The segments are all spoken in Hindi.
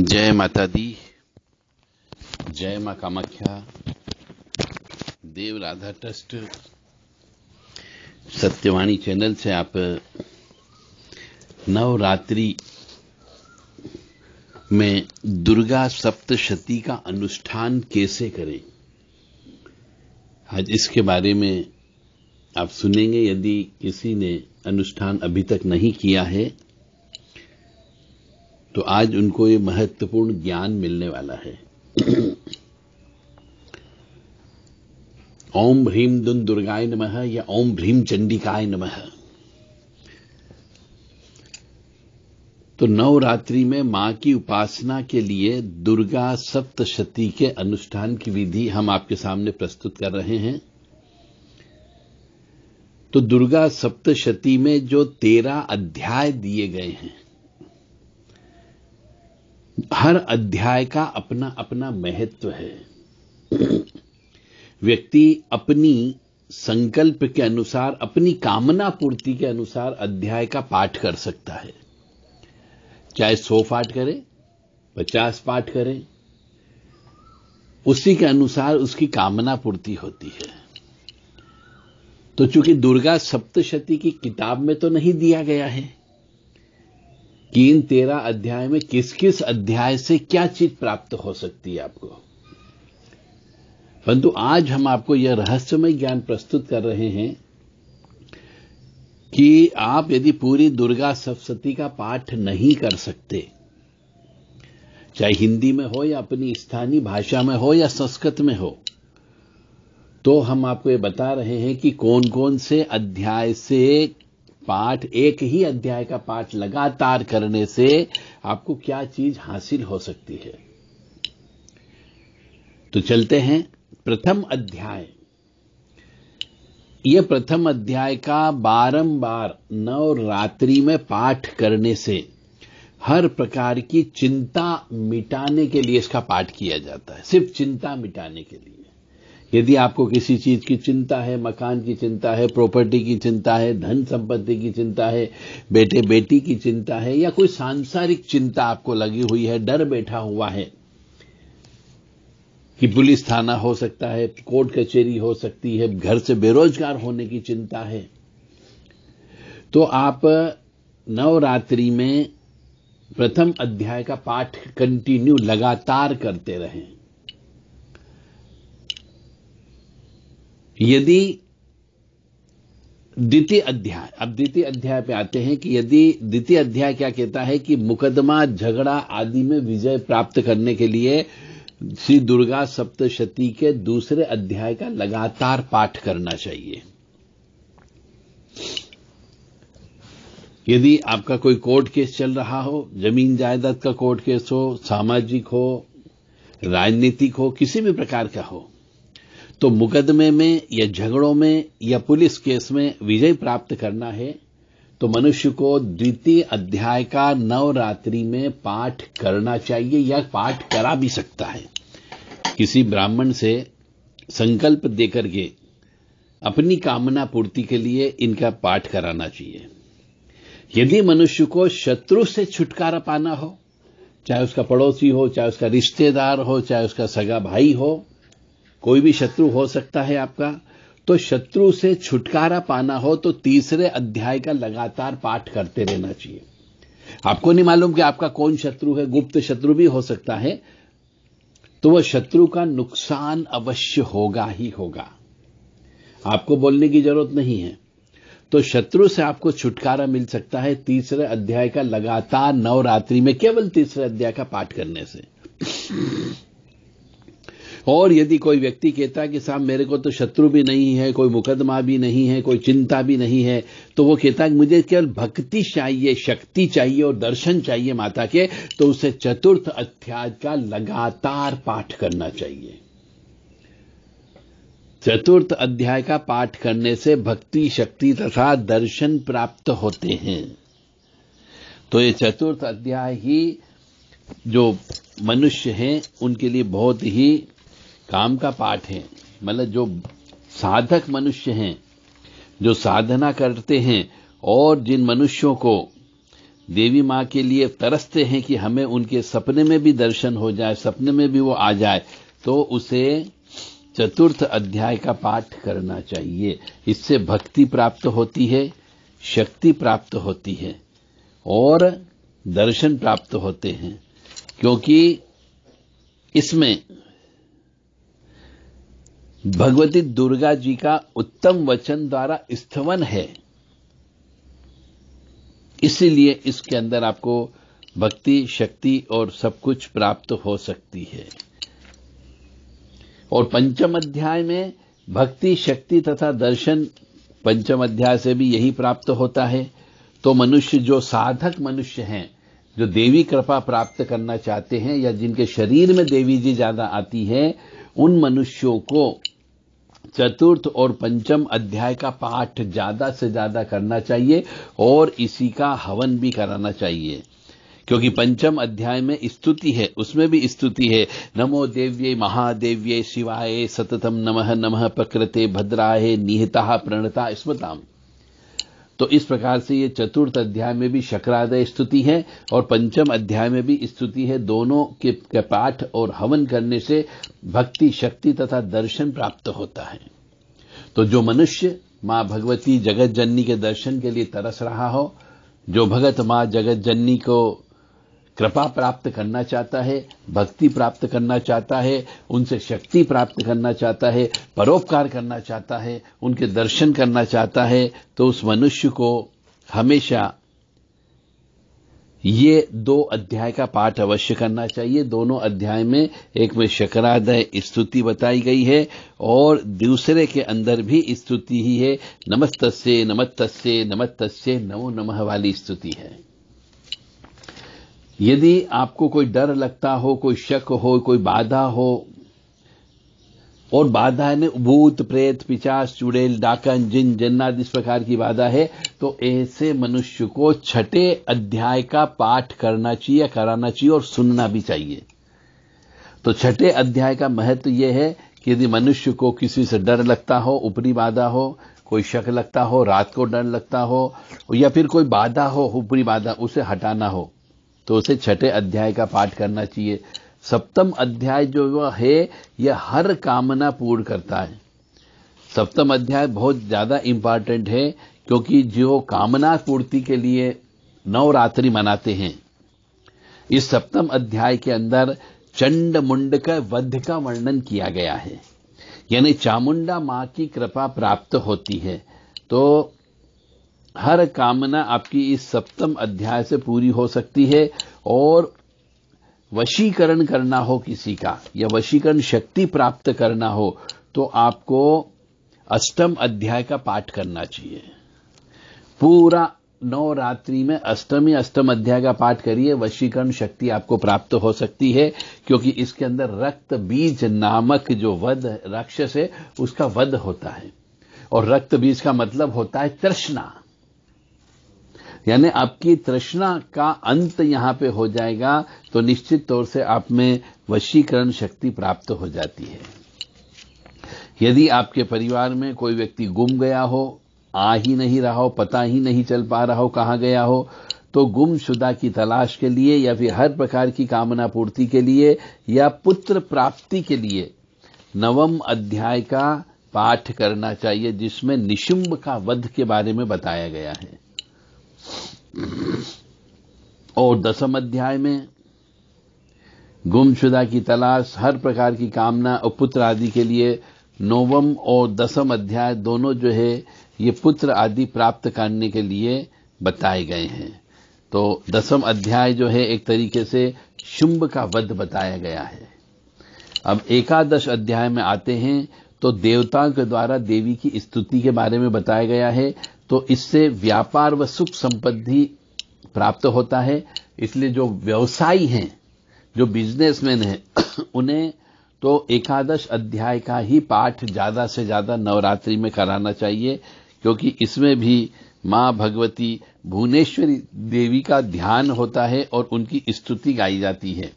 जय माता दी जय मां कामाख्या देव राधा ट्रस्ट सत्यवाणी चैनल से आप नवरात्रि में दुर्गा सप्तशती का अनुष्ठान कैसे करें आज इसके बारे में आप सुनेंगे यदि किसी ने अनुष्ठान अभी तक नहीं किया है तो आज उनको ये महत्वपूर्ण ज्ञान मिलने वाला है ओम भ्रीम दुन दुर्गाय नम या ओम भ्रीम चंडिकाय नम तो नवरात्रि में मां की उपासना के लिए दुर्गा सप्तशती के अनुष्ठान की विधि हम आपके सामने प्रस्तुत कर रहे हैं तो दुर्गा सप्तशती में जो तेरह अध्याय दिए गए हैं हर अध्याय का अपना अपना महत्व है व्यक्ति अपनी संकल्प के अनुसार अपनी कामना पूर्ति के अनुसार अध्याय का पाठ कर सकता है चाहे सौ पाठ करे पचास पाठ करे उसी के अनुसार उसकी कामना पूर्ति होती है तो चूंकि दुर्गा सप्तशती की किताब में तो नहीं दिया गया है कि इन तेरह अध्याय में किस किस अध्याय से क्या चीज प्राप्त हो सकती है आपको परंतु आज हम आपको यह रहस्यमय ज्ञान प्रस्तुत कर रहे हैं कि आप यदि पूरी दुर्गा सप्तती का पाठ नहीं कर सकते चाहे हिंदी में हो या अपनी स्थानीय भाषा में हो या संस्कृत में हो तो हम आपको ये बता रहे हैं कि कौन कौन से अध्याय से पाठ एक ही अध्याय का पाठ लगातार करने से आपको क्या चीज हासिल हो सकती है तो चलते हैं प्रथम अध्याय यह प्रथम अध्याय का बारंबार नव रात्रि में पाठ करने से हर प्रकार की चिंता मिटाने के लिए इसका पाठ किया जाता है सिर्फ चिंता मिटाने के लिए यदि आपको किसी चीज की चिंता है मकान की चिंता है प्रॉपर्टी की चिंता है धन संपत्ति की चिंता है बेटे बेटी की चिंता है या कोई सांसारिक चिंता आपको लगी हुई है डर बैठा हुआ है कि पुलिस थाना हो सकता है कोर्ट कचहरी हो सकती है घर से बेरोजगार होने की चिंता है तो आप नवरात्रि में प्रथम अध्याय का पाठ कंटिन्यू लगातार करते रहें यदि द्वितीय अध्याय अब द्वितीय अध्याय पे आते हैं कि यदि द्वितीय अध्याय क्या कहता है कि मुकदमा झगड़ा आदि में विजय प्राप्त करने के लिए श्री दुर्गा सप्तशती के दूसरे अध्याय का लगातार पाठ करना चाहिए यदि आपका कोई कोर्ट केस चल रहा हो जमीन जायदाद का कोर्ट केस हो सामाजिक हो राजनीतिक हो किसी भी प्रकार का हो तो मुकदमे में या झगड़ों में या पुलिस केस में विजय प्राप्त करना है तो मनुष्य को द्वितीय अध्याय का नवरात्रि में पाठ करना चाहिए या पाठ करा भी सकता है किसी ब्राह्मण से संकल्प देकर के अपनी कामना पूर्ति के लिए इनका पाठ कराना चाहिए यदि मनुष्य को शत्रु से छुटकारा पाना हो चाहे उसका पड़ोसी हो चाहे उसका रिश्तेदार हो चाहे उसका सगा भाई हो कोई भी शत्रु हो सकता है आपका तो शत्रु से छुटकारा पाना हो तो तीसरे अध्याय का लगातार पाठ करते रहना चाहिए आपको नहीं मालूम कि आपका कौन शत्रु है गुप्त शत्रु भी हो सकता है तो वह शत्रु का नुकसान अवश्य होगा ही होगा आपको बोलने की जरूरत नहीं है तो शत्रु से आपको छुटकारा मिल सकता है तीसरे अध्याय का लगातार नवरात्रि में केवल तीसरे अध्याय का पाठ करने से और यदि कोई व्यक्ति कहता है कि साहब मेरे को तो शत्रु भी नहीं है कोई मुकदमा भी नहीं है कोई चिंता भी नहीं है तो वो कहता है कि मुझे केवल भक्ति चाहिए शक्ति चाहिए और दर्शन चाहिए माता के तो उसे चतुर्थ अध्याय का लगातार पाठ करना चाहिए चतुर्थ अध्याय का पाठ करने से भक्ति शक्ति तथा दर्शन प्राप्त होते हैं तो ये चतुर्थ अध्याय ही जो मनुष्य हैं उनके लिए बहुत ही काम का पाठ है मतलब जो साधक मनुष्य हैं जो साधना करते हैं और जिन मनुष्यों को देवी मां के लिए तरसते हैं कि हमें उनके सपने में भी दर्शन हो जाए सपने में भी वो आ जाए तो उसे चतुर्थ अध्याय का पाठ करना चाहिए इससे भक्ति प्राप्त होती है शक्ति प्राप्त होती है और दर्शन प्राप्त होते हैं क्योंकि इसमें भगवती दुर्गा जी का उत्तम वचन द्वारा स्थवन है इसीलिए इसके अंदर आपको भक्ति शक्ति और सब कुछ प्राप्त हो सकती है और पंचम अध्याय में भक्ति शक्ति तथा दर्शन पंचम अध्याय से भी यही प्राप्त होता है तो मनुष्य जो साधक मनुष्य हैं जो देवी कृपा प्राप्त करना चाहते हैं या जिनके शरीर में देवी जी ज्यादा आती है उन मनुष्यों को चतुर्थ और पंचम अध्याय का पाठ ज्यादा से ज्यादा करना चाहिए और इसी का हवन भी कराना चाहिए क्योंकि पंचम अध्याय में स्तुति है उसमें भी स्तुति है नमो देव्य महादेव्य शिवाय सततम नमः नमः प्रकृते भद्राय निहिता प्रणता स्मृताम तो इस प्रकार से ये चतुर्थ अध्याय में भी शक्रादय स्तुति है और पंचम अध्याय में भी स्तुति है दोनों के, के पाठ और हवन करने से भक्ति शक्ति तथा दर्शन प्राप्त होता है तो जो मनुष्य मां भगवती जगत जननी के दर्शन के लिए तरस रहा हो जो भगत मां जगत जननी को कृपा प्राप्त करना चाहता है भक्ति प्राप्त करना चाहता है उनसे शक्ति प्राप्त करना चाहता है परोपकार करना चाहता है उनके दर्शन करना चाहता है तो उस मनुष्य को हमेशा ये दो अध्याय का पाठ अवश्य करना चाहिए दोनों अध्याय में एक में शकरादय स्तुति बताई गई है और दूसरे के अंदर भी स्तुति ही है नमस्त नमत्त नमस्तस्य नमो नमः वाली स्तुति है यदि आपको कोई डर लगता हो कोई शक हो कोई बाधा हो और बाधा है भूत प्रेत पिचास चुड़ैल डाकन जिन जन्नाद इस प्रकार की बाधा है तो ऐसे मनुष्य को छठे अध्याय का पाठ करना चाहिए कराना चाहिए और सुनना भी चाहिए तो छठे अध्याय का महत्व यह है कि यदि मनुष्य को किसी से डर लगता हो ऊपरी बाधा हो कोई शक लगता हो रात को डर लगता हो या फिर कोई बाधा हो ऊपरी बाधा उसे हटाना हो तो उसे छठे अध्याय का पाठ करना चाहिए सप्तम अध्याय जो है यह हर कामना पूर्ण करता है सप्तम अध्याय बहुत ज्यादा इंपॉर्टेंट है क्योंकि जो कामना पूर्ति के लिए नवरात्रि मनाते हैं इस सप्तम अध्याय के अंदर चंड मुंड का वध का वर्णन किया गया है यानी चामुंडा मां की कृपा प्राप्त होती है तो हर कामना आपकी इस सप्तम अध्याय से पूरी हो सकती है और वशीकरण करना हो किसी का या वशीकरण शक्ति प्राप्त करना हो तो आपको अष्टम अध्याय का पाठ करना चाहिए पूरा नौ रात्रि में अष्टमी अष्टम अध्याय का पाठ करिए वशीकरण शक्ति आपको प्राप्त हो सकती है क्योंकि इसके अंदर रक्त बीज नामक जो वध राक्षस है उसका वध होता है और रक्त बीज का मतलब होता है तृष्णा यानी आपकी तृष्णा का अंत यहां पे हो जाएगा तो निश्चित तौर से आप में वशीकरण शक्ति प्राप्त हो जाती है यदि आपके परिवार में कोई व्यक्ति गुम गया हो आ ही नहीं रहा हो पता ही नहीं चल पा रहा हो कहां गया हो तो गुमशुदा की तलाश के लिए या फिर हर प्रकार की कामना पूर्ति के लिए या पुत्र प्राप्ति के लिए नवम अध्याय का पाठ करना चाहिए जिसमें निशुंब का वध के बारे में बताया गया है और दसम अध्याय में गुमशुदा की तलाश हर प्रकार की कामना और पुत्र आदि के लिए नौवम और दसम अध्याय दोनों जो है ये पुत्र आदि प्राप्त करने के लिए बताए गए हैं तो दसम अध्याय जो है एक तरीके से शुंभ का वध बताया गया है अब एकादश अध्याय में आते हैं तो देवताओं के द्वारा देवी की स्तुति के बारे में बताया गया है तो इससे व्यापार व सुख संपत्ति प्राप्त होता है इसलिए जो व्यवसायी हैं जो बिजनेसमैन हैं उन्हें तो एकादश अध्याय का ही पाठ ज्यादा से ज्यादा नवरात्रि में कराना चाहिए क्योंकि इसमें भी मां भगवती भुवनेश्वरी देवी का ध्यान होता है और उनकी स्तुति गाई जाती है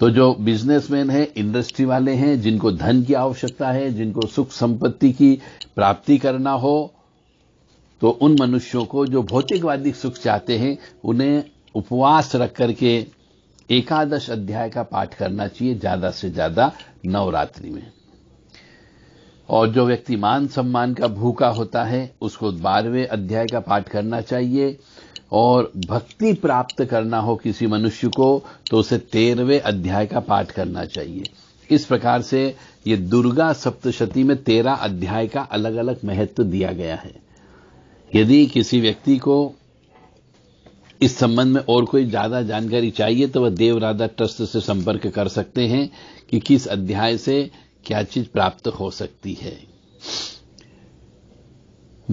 तो जो बिजनेसमैन है इंडस्ट्री वाले हैं जिनको धन की आवश्यकता है जिनको सुख संपत्ति की प्राप्ति करना हो तो उन मनुष्यों को जो भौतिकवादी सुख चाहते हैं उन्हें उपवास रख करके एकादश अध्याय का पाठ करना चाहिए ज्यादा से ज्यादा नवरात्रि में और जो व्यक्ति मान सम्मान का भूखा होता है उसको बारहवें अध्याय का पाठ करना चाहिए और भक्ति प्राप्त करना हो किसी मनुष्य को तो उसे तेरहवें अध्याय का पाठ करना चाहिए इस प्रकार से ये दुर्गा सप्तशती में तेरह अध्याय का अलग अलग महत्व दिया गया है यदि किसी व्यक्ति को इस संबंध में और कोई ज्यादा जानकारी चाहिए तो वह देवराधा ट्रस्ट से संपर्क कर सकते हैं कि किस अध्याय से क्या चीज प्राप्त हो सकती है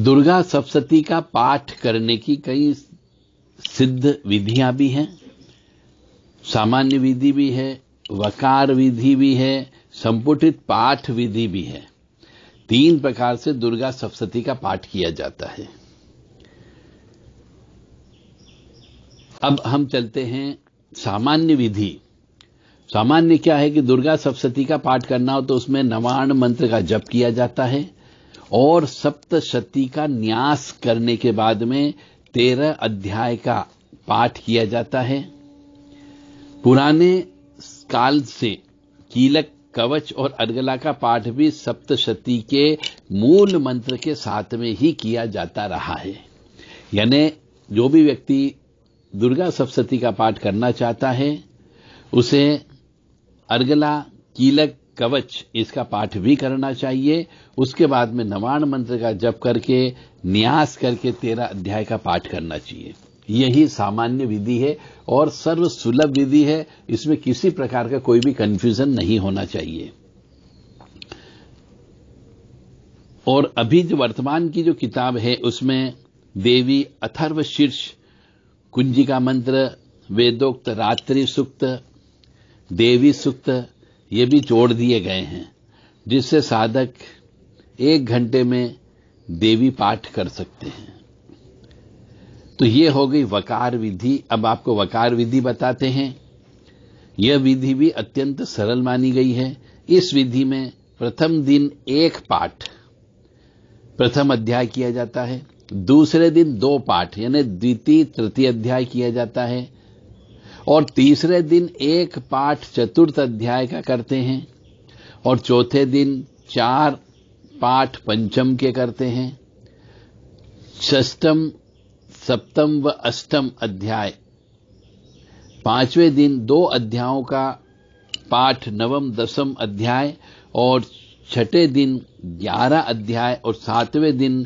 दुर्गा सप्तती का पाठ करने की कई सिद्ध विधियां भी हैं सामान्य विधि भी है वकार विधि भी है संपुटित पाठ विधि भी है तीन प्रकार से दुर्गा सप्तती का पाठ किया जाता है अब हम चलते हैं सामान्य विधि सामान्य क्या है कि दुर्गा सप्तशती का पाठ करना हो तो उसमें नवाण मंत्र का जप किया जाता है और सप्तशती का न्यास करने के बाद में तेरह अध्याय का पाठ किया जाता है पुराने काल से कीलक कवच और अर्गला का पाठ भी सप्तशती के मूल मंत्र के साथ में ही किया जाता रहा है यानी जो भी व्यक्ति दुर्गा सप्तती का पाठ करना चाहता है उसे अर्गला कीलक कवच इसका पाठ भी करना चाहिए उसके बाद में नवाण मंत्र का जप करके न्यास करके तेरा अध्याय का पाठ करना चाहिए यही सामान्य विधि है और सर्व सुलभ विधि है इसमें किसी प्रकार का कोई भी कंफ्यूजन नहीं होना चाहिए और अभी जो वर्तमान की जो किताब है उसमें देवी अथर्व शीर्ष कुंजी का मंत्र वेदोक्त रात्रि सुक्त देवी सुक्त ये भी जोड़ दिए गए हैं जिससे साधक एक घंटे में देवी पाठ कर सकते हैं तो ये हो गई वकार विधि अब आपको वकार विधि बताते हैं यह विधि भी अत्यंत सरल मानी गई है इस विधि में प्रथम दिन एक पाठ प्रथम अध्याय किया जाता है दूसरे दिन दो पाठ यानी द्वितीय तृतीय अध्याय किया जाता है और तीसरे दिन एक पाठ चतुर्थ अध्याय का करते हैं और चौथे दिन चार पाठ पंचम के करते हैं षष्टम सप्तम व अष्टम अध्याय पांचवें दिन दो अध्यायों का पाठ नवम दसम अध्याय और छठे दिन ग्यारह अध्याय और सातवें दिन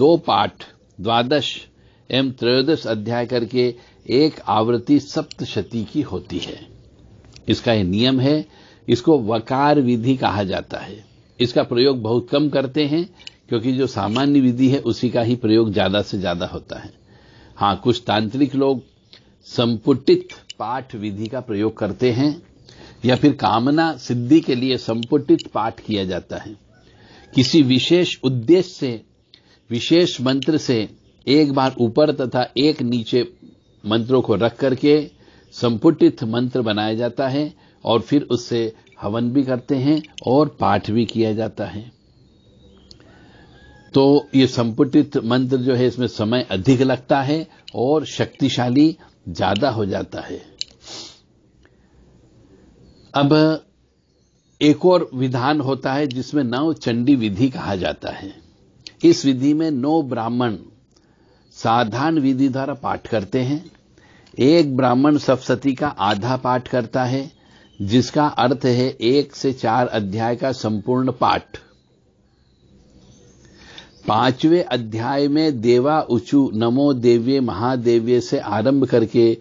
दो पाठ द्वादश एवं त्रयोदश अध्याय करके एक आवृत्ति सप्तशती की होती है इसका यह नियम है इसको वकार विधि कहा जाता है इसका प्रयोग बहुत कम करते हैं क्योंकि जो सामान्य विधि है उसी का ही प्रयोग ज्यादा से ज्यादा होता है हां कुछ तांत्रिक लोग संपुटित पाठ विधि का प्रयोग करते हैं या फिर कामना सिद्धि के लिए संपुटित पाठ किया जाता है किसी विशेष उद्देश्य से विशेष मंत्र से एक बार ऊपर तथा एक नीचे मंत्रों को रख करके संपुटित मंत्र बनाया जाता है और फिर उससे हवन भी करते हैं और पाठ भी किया जाता है तो ये संपुटित मंत्र जो है इसमें समय अधिक लगता है और शक्तिशाली ज्यादा हो जाता है अब एक और विधान होता है जिसमें नव चंडी विधि कहा जाता है इस विधि में नौ ब्राह्मण साधारण विधि द्वारा पाठ करते हैं एक ब्राह्मण सप्तती का आधा पाठ करता है जिसका अर्थ है एक से चार अध्याय का संपूर्ण पाठ पांचवें अध्याय में देवा उचु नमो देव्य महादेव्य से आरंभ करके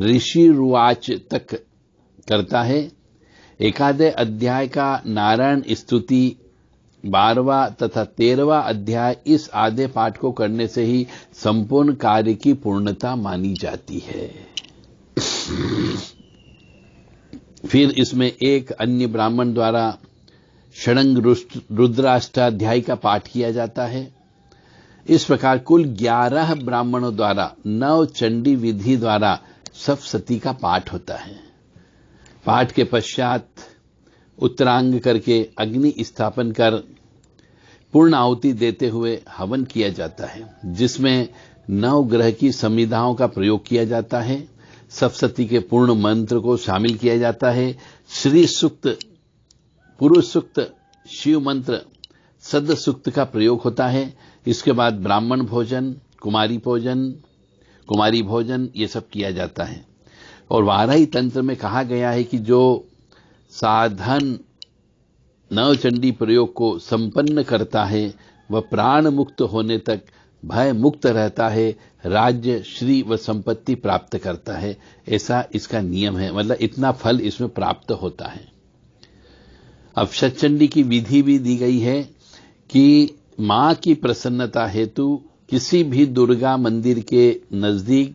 ऋषि रुवाच तक करता है एकादे अध्याय का नारायण स्तुति बारवा तथा तेरवा अध्याय इस आधे पाठ को करने से ही संपूर्ण कार्य की पूर्णता मानी जाती है फिर इसमें एक अन्य ब्राह्मण द्वारा षडंग रुद्राष्टाध्याय का पाठ किया जाता है इस प्रकार कुल ग्यारह ब्राह्मणों द्वारा नव चंडी विधि द्वारा सप्तती का पाठ होता है पाठ के पश्चात उत्तरांग करके अग्नि स्थापन कर पूर्ण आहुति देते हुए हवन किया जाता है जिसमें नव ग्रह की संविधाओं का प्रयोग किया जाता है सप्तती के पूर्ण मंत्र को शामिल किया जाता है श्री सुक्त पुरुष सुक्त शिव मंत्र सद सुक्त का प्रयोग होता है इसके बाद ब्राह्मण भोजन कुमारी भोजन कुमारी भोजन ये सब किया जाता है और वाराही तंत्र में कहा गया है कि जो साधन नवचंडी प्रयोग को संपन्न करता है वह प्राण मुक्त होने तक भय मुक्त रहता है राज्य श्री व संपत्ति प्राप्त करता है ऐसा इसका नियम है मतलब इतना फल इसमें प्राप्त होता है अब शतचंडी की विधि भी दी गई है कि मां की प्रसन्नता हेतु किसी भी दुर्गा मंदिर के नजदीक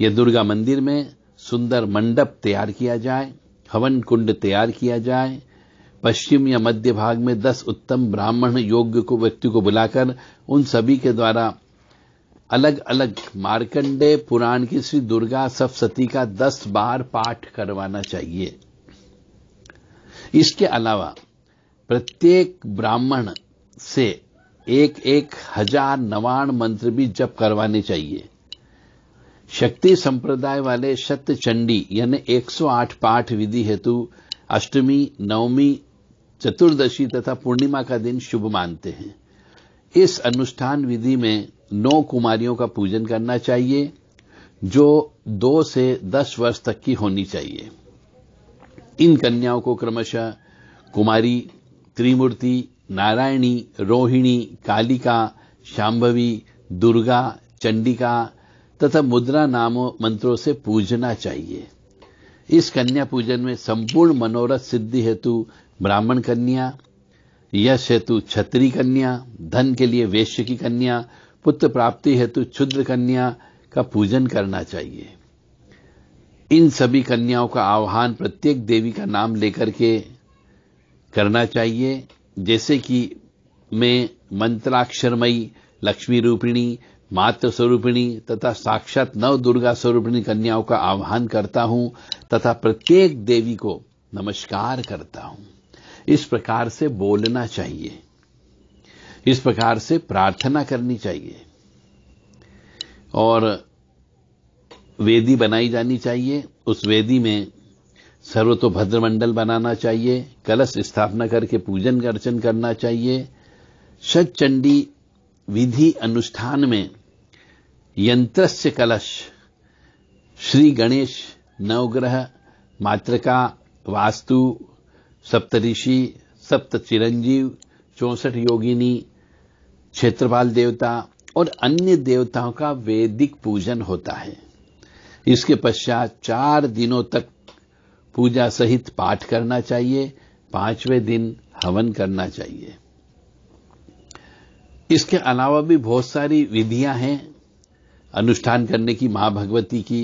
या दुर्गा मंदिर में सुंदर मंडप तैयार किया जाए हवन कुंड तैयार किया जाए पश्चिम या मध्य भाग में दस उत्तम ब्राह्मण योग्य को व्यक्ति को बुलाकर उन सभी के द्वारा अलग अलग मार्कंडे पुराण की श्री दुर्गा सप्तती का दस बार पाठ करवाना चाहिए इसके अलावा प्रत्येक ब्राह्मण से एक एक हजार नवाण मंत्र भी जप करवाने चाहिए शक्ति संप्रदाय वाले शत चंडी यानी 108 पाठ विधि हेतु अष्टमी नवमी चतुर्दशी तथा पूर्णिमा का दिन शुभ मानते हैं इस अनुष्ठान विधि में नौ कुमारियों का पूजन करना चाहिए जो दो से दस वर्ष तक की होनी चाहिए इन कन्याओं को क्रमशः कुमारी त्रिमूर्ति नारायणी रोहिणी कालिका शांभवी दुर्गा चंडिका तथा मुद्रा नामों मंत्रों से पूजना चाहिए इस कन्या पूजन में संपूर्ण मनोरथ सिद्धि हेतु ब्राह्मण कन्या यश हेतु छत्री कन्या धन के लिए वेश्य की कन्या पुत्र प्राप्ति हेतु क्षुद्र कन्या का पूजन करना चाहिए इन सभी कन्याओं का आह्वान प्रत्येक देवी का नाम लेकर के करना चाहिए जैसे कि मैं मंत्राक्षरमयी लक्ष्मी रूपिणी मात्र स्वरूपिणी तथा साक्षात नव दुर्गा स्वरूपिणी कन्याओं का आह्वान करता हूं तथा प्रत्येक देवी को नमस्कार करता हूं इस प्रकार से बोलना चाहिए इस प्रकार से प्रार्थना करनी चाहिए और वेदी बनाई जानी चाहिए उस वेदी में सर्वतोभद्र मंडल बनाना चाहिए कलश स्थापना करके पूजन अर्चन करना चाहिए सचंडी विधि अनुष्ठान में यंत्रस्य कलश श्री गणेश नवग्रह मातृका वास्तु सप्तऋषि सप्त चिरंजीव चौसठ योगिनी क्षेत्रपाल देवता और अन्य देवताओं का वैदिक पूजन होता है इसके पश्चात चार दिनों तक पूजा सहित पाठ करना चाहिए पांचवें दिन हवन करना चाहिए इसके अलावा भी बहुत सारी विधियां हैं अनुष्ठान करने की मां भगवती की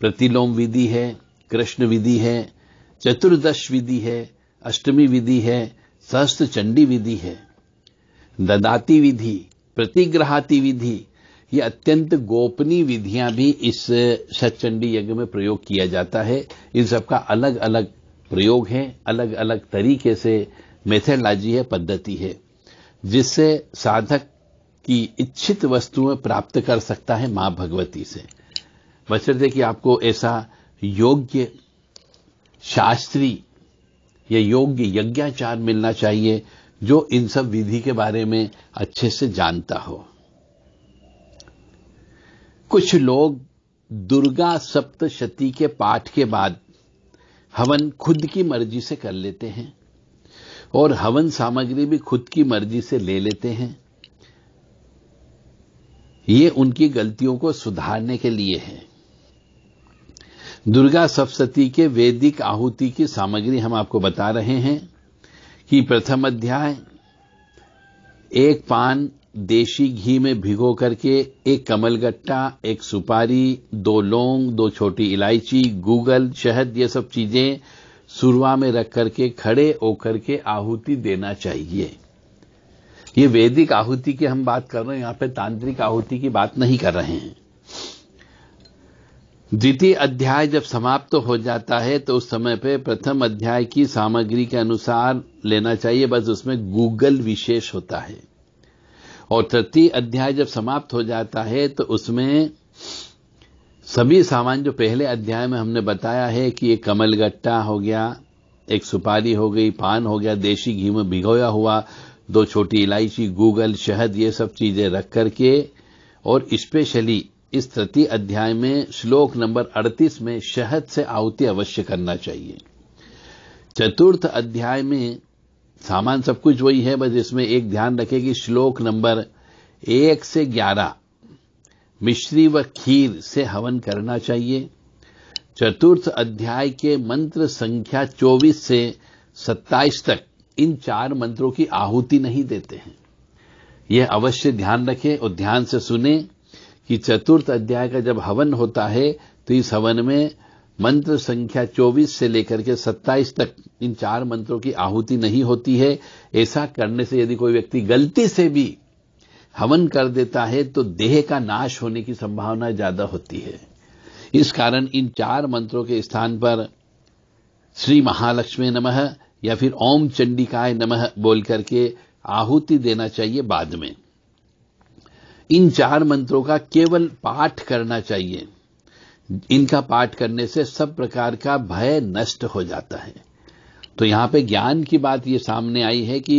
प्रतिलोम विधि है कृष्ण विधि है चतुर्दश विधि है अष्टमी विधि है सहस्त्र चंडी विधि है ददाती विधि प्रतिग्रहाती विधि ये अत्यंत गोपनीय विधियां भी इस सचंडी यज्ञ में प्रयोग किया जाता है इन सबका अलग अलग प्रयोग है अलग अलग तरीके से मेथेडलॉजी है पद्धति है जिससे साधक की इच्छित वस्तुएं प्राप्त कर सकता है मां भगवती से बशर्ते कि आपको ऐसा योग्य शास्त्री या योग्य यज्ञाचार मिलना चाहिए जो इन सब विधि के बारे में अच्छे से जानता हो कुछ लोग दुर्गा सप्तशती के पाठ के बाद हवन खुद की मर्जी से कर लेते हैं और हवन सामग्री भी खुद की मर्जी से ले लेते हैं ये उनकी गलतियों को सुधारने के लिए है दुर्गा सप्तती के वैदिक आहुति की सामग्री हम आपको बता रहे हैं कि प्रथम अध्याय एक पान देशी घी में भिगो करके एक कमलगट्टा एक सुपारी दो लौंग दो छोटी इलायची गूगल शहद ये सब चीजें सुरवा में रख करके खड़े होकर के आहुति देना चाहिए ये वैदिक आहुति की हम बात कर रहे हैं यहां पे तांत्रिक आहुति की बात नहीं कर रहे हैं द्वितीय अध्याय जब समाप्त तो हो जाता है तो उस समय पे प्रथम अध्याय की सामग्री के अनुसार लेना चाहिए बस उसमें गूगल विशेष होता है और तृतीय अध्याय जब समाप्त हो जाता है तो उसमें सभी सामान जो पहले अध्याय में हमने बताया है कि एक कमलगट्टा हो गया एक सुपारी हो गई पान हो गया देशी घी में भिगोया हुआ दो छोटी इलायची गूगल शहद ये सब चीजें रख करके और स्पेशली इस तृतीय अध्याय में श्लोक नंबर 38 में शहद से आहुति अवश्य करना चाहिए चतुर्थ अध्याय में सामान सब कुछ वही है बस इसमें एक ध्यान रखें कि श्लोक नंबर एक से ग्यारह मिश्री व खीर से हवन करना चाहिए चतुर्थ अध्याय के मंत्र संख्या 24 से 27 तक इन चार मंत्रों की आहुति नहीं देते हैं यह अवश्य ध्यान रखें और ध्यान से सुने कि चतुर्थ अध्याय का जब हवन होता है तो इस हवन में मंत्र संख्या 24 से लेकर के 27 तक इन चार मंत्रों की आहुति नहीं होती है ऐसा करने से यदि कोई व्यक्ति गलती से भी हवन कर देता है तो देह का नाश होने की संभावना ज्यादा होती है इस कारण इन चार मंत्रों के स्थान पर श्री महालक्ष्मी नमः या फिर ओम चंडिकाय नमः बोल करके आहुति देना चाहिए बाद में इन चार मंत्रों का केवल पाठ करना चाहिए इनका पाठ करने से सब प्रकार का भय नष्ट हो जाता है तो यहां पे ज्ञान की बात ये सामने आई है कि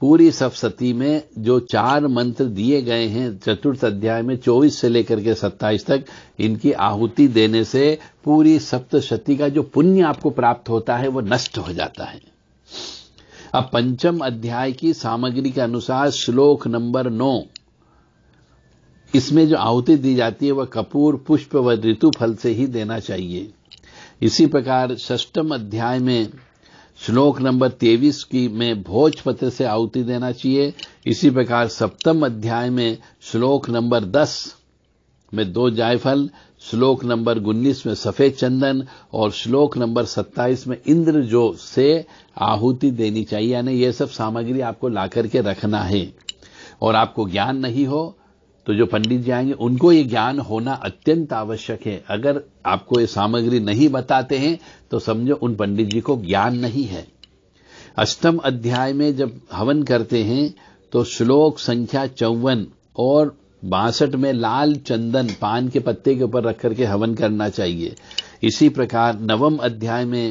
पूरी सप्सती में जो चार मंत्र दिए गए हैं चतुर्थ अध्याय में 24 से लेकर के 27 तक इनकी आहुति देने से पूरी सप्तशती का जो पुण्य आपको प्राप्त होता है वो नष्ट हो जाता है अब पंचम अध्याय की सामग्री के अनुसार श्लोक नंबर नौ इसमें जो आहुति दी जाती है वह कपूर पुष्प व ऋतु फल से ही देना चाहिए इसी प्रकार षष्टम अध्याय में श्लोक नंबर तेईस की में भोज पत्र से आहुति देना चाहिए इसी प्रकार सप्तम अध्याय में श्लोक नंबर दस में दो जायफल श्लोक नंबर उन्नीस में सफेद चंदन और श्लोक नंबर सत्ताईस में इंद्र जो से आहुति देनी चाहिए यानी यह सब सामग्री आपको ला करके रखना है और आपको ज्ञान नहीं हो तो जो पंडित जी आएंगे उनको ये ज्ञान होना अत्यंत आवश्यक है अगर आपको ये सामग्री नहीं बताते हैं तो समझो उन पंडित जी को ज्ञान नहीं है अष्टम अध्याय में जब हवन करते हैं तो श्लोक संख्या चौवन और बासठ में लाल चंदन पान के पत्ते के ऊपर रख करके हवन करना चाहिए इसी प्रकार नवम अध्याय में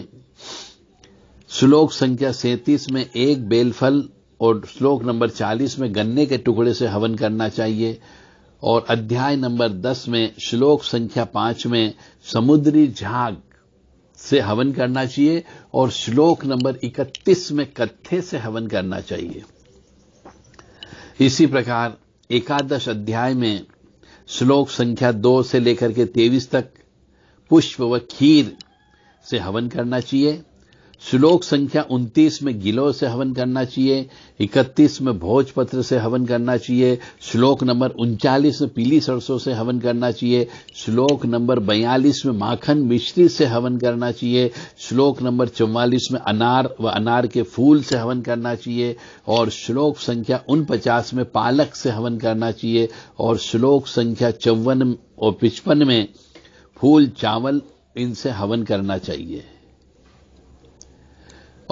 श्लोक संख्या सैंतीस में एक बेलफल और श्लोक नंबर चालीस में गन्ने के टुकड़े से हवन करना चाहिए और अध्याय नंबर दस में श्लोक संख्या पांच में समुद्री झाग से हवन करना चाहिए और श्लोक नंबर इकतीस में कत्थे से हवन करना चाहिए इसी प्रकार एकादश अध्याय में श्लोक संख्या दो से लेकर के तेईस तक पुष्प व खीर से हवन करना चाहिए श्लोक संख्या 29 में गिलो से हवन करना चाहिए 31 में भोजपत्र से हवन करना चाहिए श्लोक नंबर उनचालीस में पीली सरसों से हवन करना चाहिए श्लोक नंबर 42 में माखन मिश्री से हवन करना चाहिए श्लोक नंबर 44 में अनार व अनार के फूल से हवन करना चाहिए और श्लोक संख्या उनपचास में पालक से हवन करना चाहिए और श्लोक संख्या चौवन और पिचपन में फूल चावल इनसे हवन करना चाहिए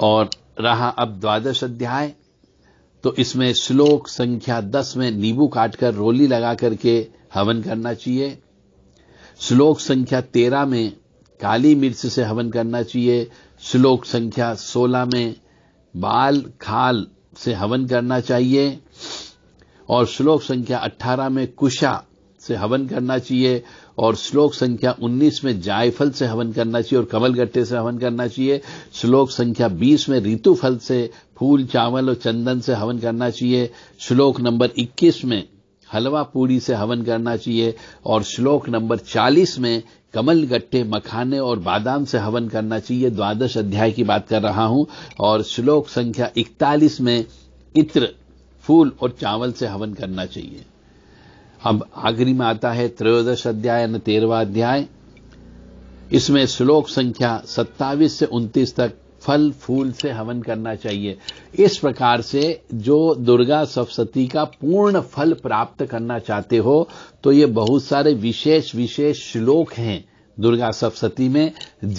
और रहा अब द्वादश अध्याय तो इसमें श्लोक संख्या दस में नींबू काटकर रोली लगा करके हवन करना चाहिए श्लोक संख्या तेरह में काली मिर्च से हवन करना चाहिए श्लोक संख्या सोलह में बाल खाल से हवन करना चाहिए और श्लोक संख्या अट्ठारह में कुशा से हवन करना चाहिए और श्लोक संख्या 19 में जायफल से हवन करना चाहिए और कमल गट्टे से हवन करना चाहिए श्लोक संख्या 20 में ऋतु फल से फूल चावल और चंदन से हवन करना चाहिए श्लोक नंबर 21 में हलवा पूरी से हवन करना चाहिए और श्लोक नंबर 40 में कमल गट्टे मखाने और बादाम से हवन करना चाहिए द्वादश अध्याय की बात कर रहा हूं और श्लोक संख्या 41 में इत्र फूल और चावल से हवन करना चाहिए अब आखिरी में आता है त्रयोदश अध्याय न तेरवा अध्याय इसमें श्लोक संख्या सत्तावीस से उन्तीस तक फल फूल से हवन करना चाहिए इस प्रकार से जो दुर्गा सप्तती का पूर्ण फल प्राप्त करना चाहते हो तो ये बहुत सारे विशेष विशेष श्लोक हैं दुर्गा सप्तती में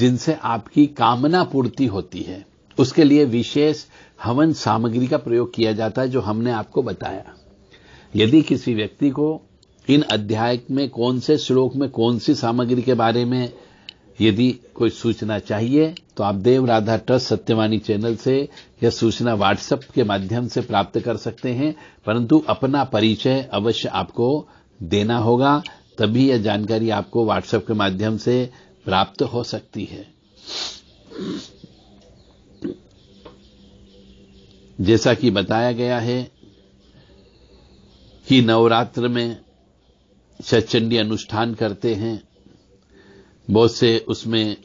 जिनसे आपकी कामना पूर्ति होती है उसके लिए विशेष हवन सामग्री का प्रयोग किया जाता है जो हमने आपको बताया यदि किसी व्यक्ति को इन अध्याय में कौन से श्लोक में कौन सी सामग्री के बारे में यदि कोई सूचना चाहिए तो आप देव राधा ट्रस्ट सत्यवाणी चैनल से यह सूचना व्हाट्सएप के माध्यम से प्राप्त कर सकते हैं परंतु अपना परिचय अवश्य आपको देना होगा तभी यह जानकारी आपको व्हाट्सएप के माध्यम से प्राप्त हो सकती है जैसा कि बताया गया है कि नवरात्र में चचंडी अनुष्ठान करते हैं बहुत से उसमें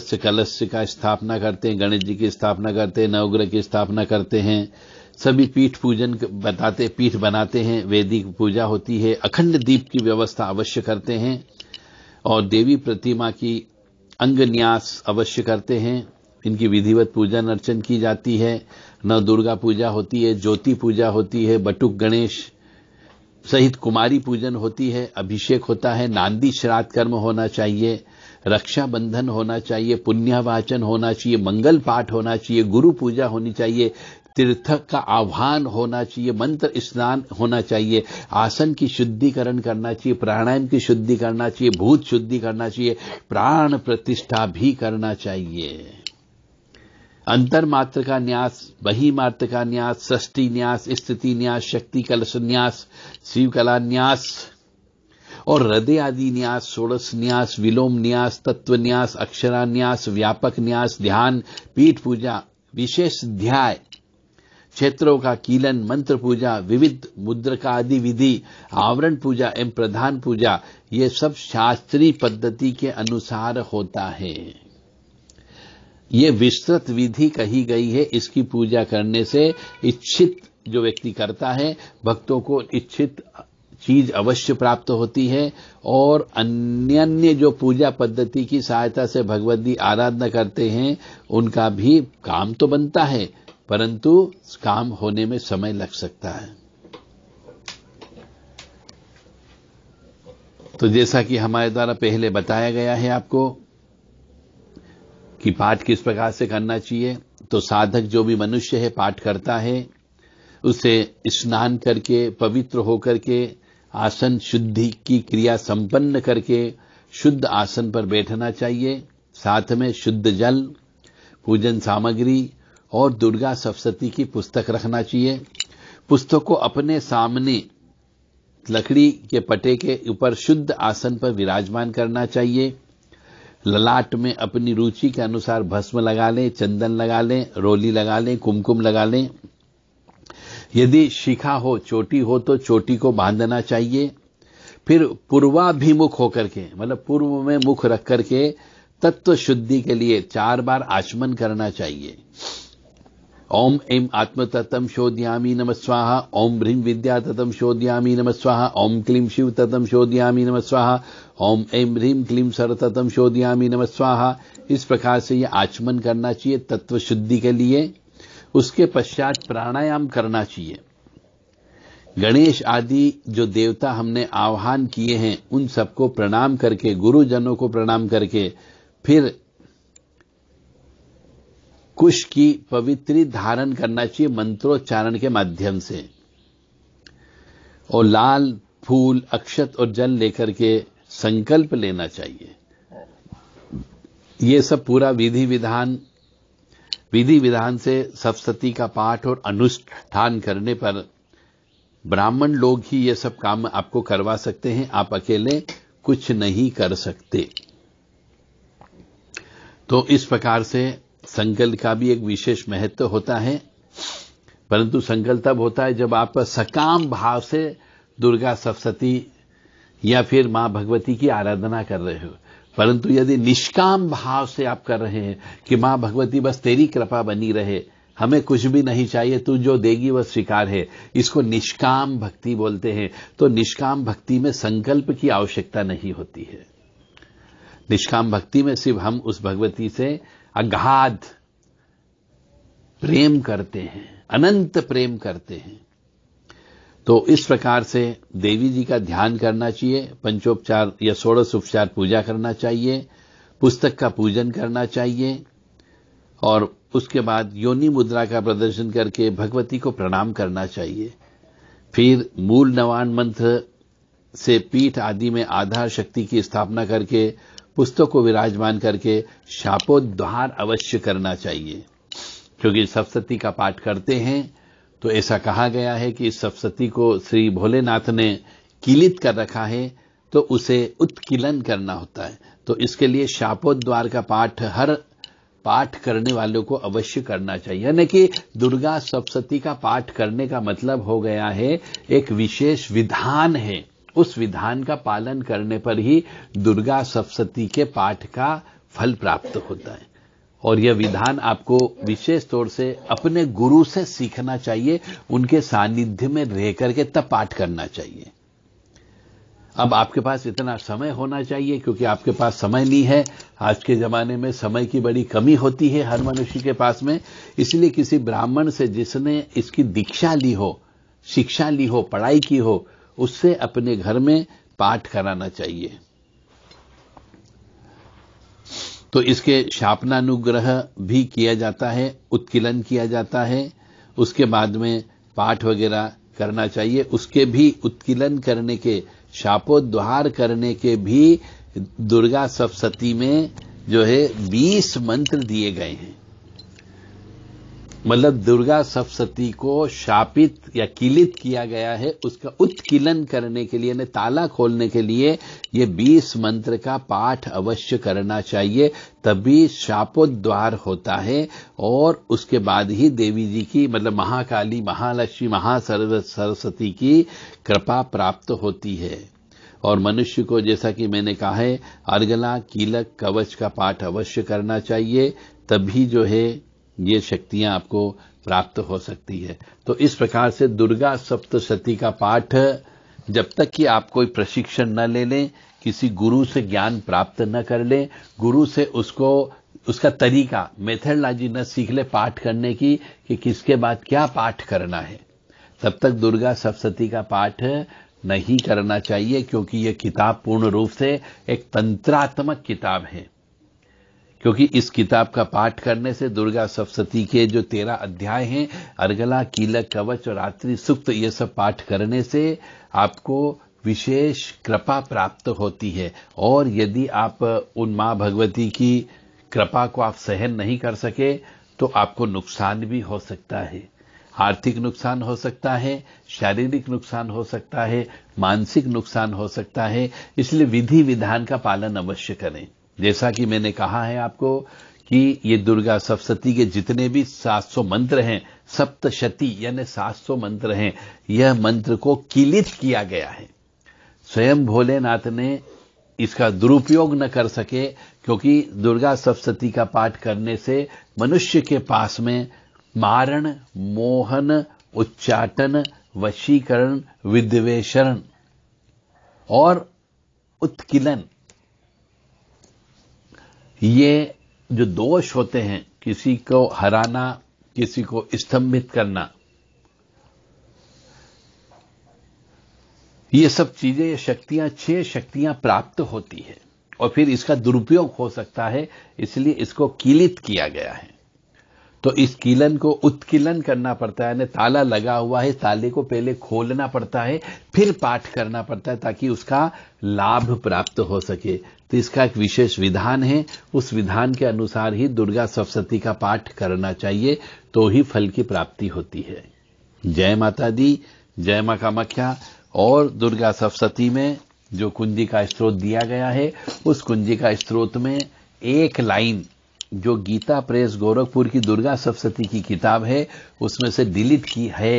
से कलश का स्थापना करते हैं गणेश जी की स्थापना करते हैं नवग्रह की स्थापना करते हैं सभी पीठ पूजन बताते पीठ बनाते हैं वैदिक पूजा होती है अखंड दीप की व्यवस्था अवश्य करते हैं और देवी प्रतिमा की अंग न्यास अवश्य करते हैं इनकी विधिवत पूजन अर्चन की जाती है नव दुर्गा पूजा होती है ज्योति पूजा होती है बटुक गणेश सहित कुमारी पूजन होती है अभिषेक होता है नांदी श्राद्ध कर्म होना चाहिए रक्षाबंधन होना चाहिए पुण्यवाचन होना चाहिए मंगल पाठ होना चाहिए गुरु पूजा होनी चाहिए तीर्थक का आह्वान होना चाहिए मंत्र स्नान होना चाहिए आसन की शुद्धिकरण करना चाहिए प्राणायाम की शुद्धि करना चाहिए भूत शुद्धि करना चाहिए प्राण प्रतिष्ठा भी करना चाहिए अंतर मात्र का न्यास बही मात्र का न्यास सृष्टि न्यास स्थिति न्यास शक्ति कलश न्यास शिव कला न्यास और हृदय आदि न्यास षोड़श न्यास विलोम न्यास तत्व न्यास अक्षरान्यास व्यापक न्यास ध्यान पीठ पूजा विशेष ध्याय क्षेत्रों का कीलन मंत्र पूजा विविध मुद्रका आदि विधि आवरण पूजा एवं प्रधान पूजा ये सब शास्त्रीय पद्धति के अनुसार होता है ये विस्तृत विधि कही गई है इसकी पूजा करने से इच्छित जो व्यक्ति करता है भक्तों को इच्छित चीज अवश्य प्राप्त होती है और अन्य जो पूजा पद्धति की सहायता से भगवती आराधना करते हैं उनका भी काम तो बनता है परंतु काम होने में समय लग सकता है तो जैसा कि हमारे द्वारा पहले बताया गया है आपको कि पाठ किस प्रकार से करना चाहिए तो साधक जो भी मनुष्य है पाठ करता है उसे स्नान करके पवित्र होकर के आसन शुद्धि की क्रिया संपन्न करके शुद्ध आसन पर बैठना चाहिए साथ में शुद्ध जल पूजन सामग्री और दुर्गा सप्तती की पुस्तक रखना चाहिए पुस्तक को अपने सामने लकड़ी के पटे के ऊपर शुद्ध आसन पर विराजमान करना चाहिए ललाट में अपनी रुचि के अनुसार भस्म लगा लें चंदन लगा लें रोली लगा लें कुमकुम लगा लें यदि शिखा हो चोटी हो तो चोटी को बांधना चाहिए फिर पूर्वाभिमुख होकर के मतलब पूर्व में मुख रख करके तत्व शुद्धि के लिए चार बार आचमन करना चाहिए ओम ऐं आत्मतत्म शोधयामी नम स्वाहा ओम ह्रीं विद्या ततं शोधयामी नम स्वाहा ओम क्लीं शिव तत्म शोधयामी नम स्वाहा ओम ऐं ह्रीं क्लीं सरततम शोधयामी नम स्वाहा इस प्रकार से ये आचमन करना चाहिए तत्व शुद्धि के लिए उसके पश्चात प्राणायाम करना चाहिए गणेश आदि जो देवता हमने आह्वान किए हैं उन सबको प्रणाम करके गुरुजनों को प्रणाम करके फिर कुश की पवित्री धारण करना चाहिए मंत्रोच्चारण के माध्यम से और लाल फूल अक्षत और जल लेकर के संकल्प लेना चाहिए यह सब पूरा विधि विधान विधि विधान से सप्तती का पाठ और अनुष्ठान करने पर ब्राह्मण लोग ही ये सब काम आपको करवा सकते हैं आप अकेले कुछ नहीं कर सकते तो इस प्रकार से संकल्प का भी एक विशेष महत्व होता है परंतु संकल्प तब होता है जब आप सकाम भाव से दुर्गा सप्तती या फिर मां भगवती की आराधना कर रहे हो परंतु यदि निष्काम भाव से आप कर रहे हैं कि मां भगवती बस तेरी कृपा बनी रहे हमें कुछ भी नहीं चाहिए तू जो देगी वह स्वीकार है इसको निष्काम भक्ति बोलते हैं तो निष्काम भक्ति में संकल्प की आवश्यकता नहीं होती है निष्काम भक्ति में सिर्फ हम उस भगवती से अगाध प्रेम करते हैं अनंत प्रेम करते हैं तो इस प्रकार से देवी जी का ध्यान करना चाहिए पंचोपचार या सोड़स उपचार पूजा करना चाहिए पुस्तक का पूजन करना चाहिए और उसके बाद योनि मुद्रा का प्रदर्शन करके भगवती को प्रणाम करना चाहिए फिर मूल नवान मंत्र से पीठ आदि में आधार शक्ति की स्थापना करके पुस्तक को विराजमान करके शापोद्वार अवश्य करना चाहिए क्योंकि सप्तती का पाठ करते हैं तो ऐसा कहा गया है कि सप्तती को श्री भोलेनाथ ने किलित कर रखा है तो उसे उत्किलन करना होता है तो इसके लिए शापोद्वार का पाठ हर पाठ करने वालों को अवश्य करना चाहिए यानी कि दुर्गा सप्तती का पाठ करने का मतलब हो गया है एक विशेष विधान है उस विधान का पालन करने पर ही दुर्गा सप्तती के पाठ का फल प्राप्त होता है और यह विधान आपको विशेष तौर से अपने गुरु से सीखना चाहिए उनके सानिध्य में रह करके तब पाठ करना चाहिए अब आपके पास इतना समय होना चाहिए क्योंकि आपके पास समय नहीं है आज के जमाने में समय की बड़ी कमी होती है हर मनुष्य के पास में इसलिए किसी ब्राह्मण से जिसने इसकी दीक्षा ली हो शिक्षा ली हो पढ़ाई की हो उससे अपने घर में पाठ कराना चाहिए तो इसके शापनानुग्रह भी किया जाता है उत्कीलन किया जाता है उसके बाद में पाठ वगैरह करना चाहिए उसके भी उत्कीलन करने के शापोद्वार करने के भी दुर्गा सप्तती में जो है 20 मंत्र दिए गए हैं मतलब दुर्गा सप्तती को शापित या किलित किया गया है उसका उत्किलन करने के लिए ने ताला खोलने के लिए ये बीस मंत्र का पाठ अवश्य करना चाहिए तभी शापोद्वार होता है और उसके बाद ही देवी जी की मतलब महाकाली महालक्ष्मी महासरस्वती की कृपा प्राप्त होती है और मनुष्य को जैसा कि मैंने कहा है अर्गला कीलक कवच का पाठ अवश्य करना चाहिए तभी जो है ये शक्तियां आपको प्राप्त हो सकती है तो इस प्रकार से दुर्गा सप्तशती का पाठ जब तक कि आप कोई प्रशिक्षण न ले लें किसी गुरु से ज्ञान प्राप्त न कर लें गुरु से उसको उसका तरीका मेथडलॉजी न सीख ले पाठ करने की कि किसके बाद क्या पाठ करना है तब तक दुर्गा सप्तती का पाठ नहीं करना चाहिए क्योंकि यह किताब पूर्ण रूप से एक तंत्रात्मक किताब है क्योंकि इस किताब का पाठ करने से दुर्गा सप्तती के जो तेरह अध्याय हैं अर्गला कीलक कवच और रात्रि सुक्त ये सब पाठ करने से आपको विशेष कृपा प्राप्त होती है और यदि आप उन मां भगवती की कृपा को आप सहन नहीं कर सके तो आपको नुकसान भी हो सकता है आर्थिक नुकसान हो सकता है शारीरिक नुकसान हो सकता है मानसिक नुकसान हो सकता है इसलिए विधि विधान का पालन अवश्य करें जैसा कि मैंने कहा है आपको कि ये दुर्गा सप्तती के जितने भी 700 मंत्र हैं सप्तशती यानी 700 मंत्र हैं यह मंत्र को किलित किया गया है स्वयं भोलेनाथ ने इसका दुरुपयोग न कर सके क्योंकि दुर्गा सप्तती का पाठ करने से मनुष्य के पास में मारण मोहन उच्चाटन वशीकरण विद्वेशरण और उत्किलन ये जो दोष होते हैं किसी को हराना किसी को स्तंभित करना ये सब चीजें ये शक्तियां छह शक्तियां प्राप्त होती है और फिर इसका दुरुपयोग हो सकता है इसलिए इसको कीलित किया गया है तो इस कीलन को उत्कीलन करना पड़ता है यानी ताला लगा हुआ है ताले को पहले खोलना पड़ता है फिर पाठ करना पड़ता है ताकि उसका लाभ प्राप्त हो सके तो इसका एक विशेष विधान है उस विधान के अनुसार ही दुर्गा सप्तती का पाठ करना चाहिए तो ही फल की प्राप्ति होती है जय माता दी जय का कामाख्या और दुर्गा सप्तती में जो कुंजी का स्त्रोत दिया गया है उस कुंजी का स्त्रोत में एक लाइन जो गीता प्रेस गोरखपुर की दुर्गा सप्तती की किताब है उसमें से डिलीट की है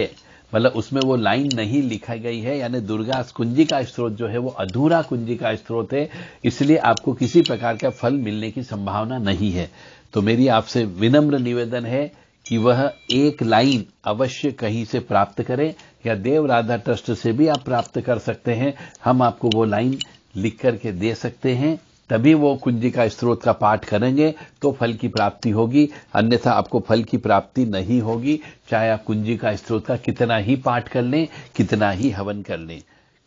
मतलब उसमें वो लाइन नहीं लिखा गई है यानी दुर्गा कुंजी का स्त्रोत जो है वो अधूरा कुंजी का स्त्रोत है इसलिए आपको किसी प्रकार का फल मिलने की संभावना नहीं है तो मेरी आपसे विनम्र निवेदन है कि वह एक लाइन अवश्य कहीं से प्राप्त करें या देव राधा ट्रस्ट से भी आप प्राप्त कर सकते हैं हम आपको वो लाइन लिख करके दे सकते हैं तभी वो कुंजी का स्त्रोत का पाठ करेंगे तो फल की प्राप्ति होगी अन्यथा आपको फल की प्राप्ति नहीं होगी चाहे आप कुंजी का स्त्रोत का कितना ही पाठ कर लें कितना ही हवन कर लें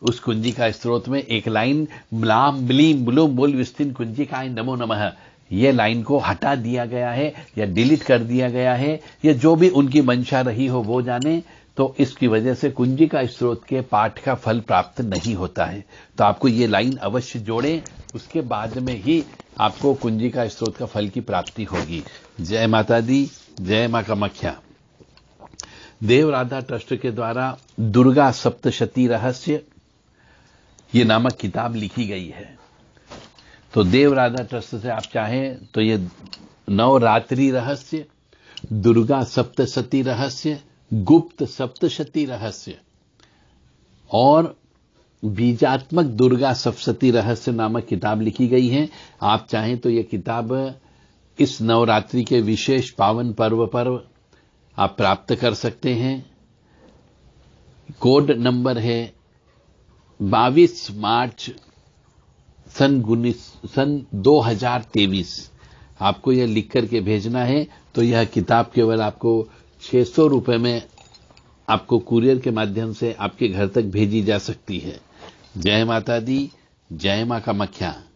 उस कुंजी का स्त्रोत में एक लाइन म्लाम ब्लीम ब्लूम बुल विस्तीन कुंजी का नमो नमः यह लाइन को हटा दिया गया है या डिलीट कर दिया गया है या जो भी उनकी मंशा रही हो वो जाने तो इसकी वजह से कुंजी का स्त्रोत के पाठ का फल प्राप्त नहीं होता है तो आपको ये लाइन अवश्य जोड़ें उसके बाद में ही आपको कुंजी का स्त्रोत का फल की प्राप्ति होगी जय माता दी जय मां का मख्या देवराधा ट्रस्ट के द्वारा दुर्गा सप्तशती रहस्य ये नामक किताब लिखी गई है तो देवराधा ट्रस्ट से आप चाहें तो ये नवरात्रि रहस्य दुर्गा सप्तशती रहस्य गुप्त सप्तशती रहस्य और बीजात्मक दुर्गा सप्तशती रहस्य नामक किताब लिखी गई है आप चाहें तो यह किताब इस नवरात्रि के विशेष पावन पर्व पर आप प्राप्त कर सकते हैं कोड नंबर है बाईस मार्च सन उन्नीस सन दो हजार तेईस आपको यह लिख करके भेजना है तो यह किताब केवल आपको छह सौ रुपये में आपको कुरियर के माध्यम से आपके घर तक भेजी जा सकती है जय माता दी जय मां का मख्या